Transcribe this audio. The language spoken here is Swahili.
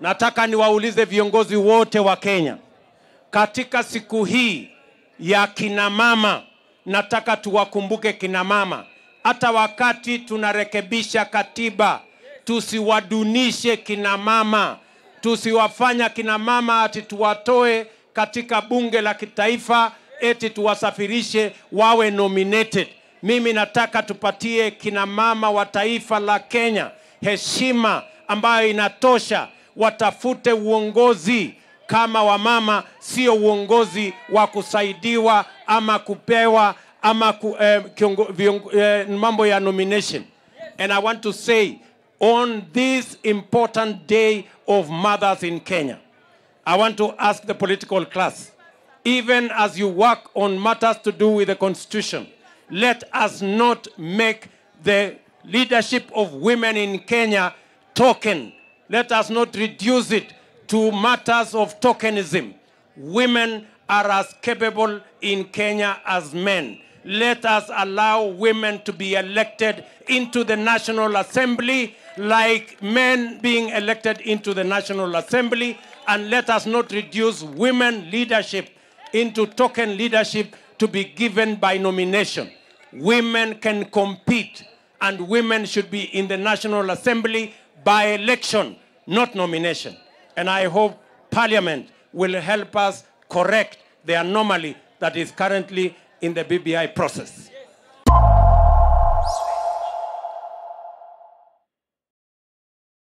Nataka niwaulize viongozi wote wa Kenya, katika siku hii ya kinamama, nataka tuwakumbuke kinamama. Hata wakati tunarekebisha katiba, tusiwadunishe kinamama, tusiwafanya kinamama ati tuwatoe katika bunge la kitaifa eti tuwasafirishe wawe nominated. Mimi nataka tupatie kinamama wa taifa la Kenya heshima ambayo inatosha watafute uongozi kama wamama, sio uongozi wa kusaidiwa ama kupewa ama ku, eh, kiongo, viongo, eh, mambo ya nomination. And I want to say on this important day of mothers in Kenya, I want to ask the political class, even as you work on matters to do with the constitution, let us not make the leadership of women in Kenya token Let us not reduce it to matters of tokenism. Women are as capable in Kenya as men. Let us allow women to be elected into the National Assembly like men being elected into the National Assembly. And let us not reduce women leadership into token leadership to be given by nomination. Women can compete and women should be in the National Assembly by election, not nomination. And I hope Parliament will help us correct the anomaly that is currently in the BBI process.